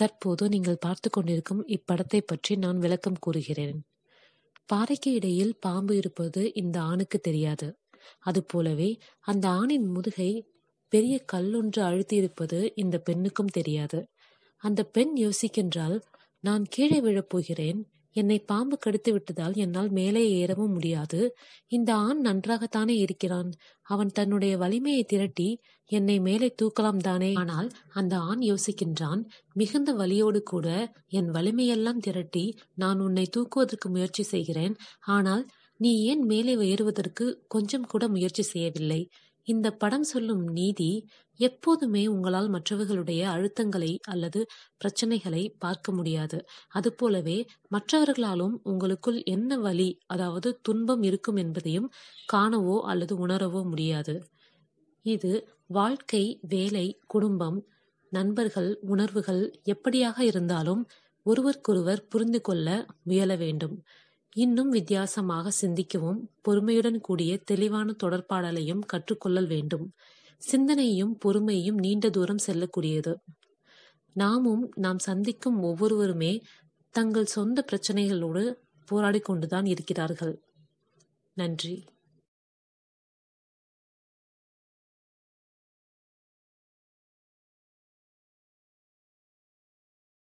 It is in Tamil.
தற்போது நீங்கள் பார்த்து கொண்டிருக்கும் இப்படத்தை பற்றி நான் விளக்கம் கூறுகிறேன் பாறைக்கு இடையில் பாம்பு இருப்பது இந்த ஆணுக்கு தெரியாது அதுபோலவே அந்த ஆணின் முதுகை பெரிய கல்லொன்று அழுத்தியிருப்பது இந்த பெண்ணுக்கும் தெரியாது அந்த பெண் யோசிக்கின்றால் நான் கீழே விழப்போகிறேன் என்னை பாம்பு கடித்து விட்டதால் என்னால் மேலே ஏறவும் முடியாது இந்த ஆண் நன்றாகத்தானே இருக்கிறான் அவன் தன்னுடைய வலிமையை திரட்டி என்னை மேலே தூக்கலாம் தானே ஆனால் அந்த ஆண் யோசிக்கின்றான் மிகுந்த வலியோடு கூட என் வலிமையெல்லாம் திரட்டி நான் உன்னை தூக்குவதற்கு முயற்சி செய்கிறேன் ஆனால் நீ ஏன் மேலே ஏறுவதற்கு கொஞ்சம் கூட முயற்சி செய்யவில்லை இந்த படம் சொல்லும் நீதி எப்போதுமே உங்களால் மற்றவர்களுடைய அழுத்தங்களை அல்லது பிரச்சனைகளை பார்க்க முடியாது அதுபோலவே மற்றவர்களாலும் உங்களுக்குள் என்ன வழி அதாவது துன்பம் இருக்கும் என்பதையும் காணவோ அல்லது உணரவோ முடியாது இது வாழ்க்கை வேலை குடும்பம் நண்பர்கள் உணர்வுகள் எப்படியாக இருந்தாலும் ஒருவருக்கொருவர் புரிந்து கொள்ள முயல வேண்டும் இன்னும் வித்தியாசமாக சிந்திக்கவும் பொறுமையுடன் கூடிய தெளிவான தொடர்பாடலையும் கற்றுக்கொள்ளல் வேண்டும் சிந்தனையும் பொறுமையும் நீண்ட தூரம் செல்லக்கூடியது நாமும் நாம் சந்திக்கும் ஒவ்வொருவருமே தங்கள் சொந்த பிரச்சனைகளோடு போராடிக்கொண்டுதான் கொண்டுதான் இருக்கிறார்கள் நன்றி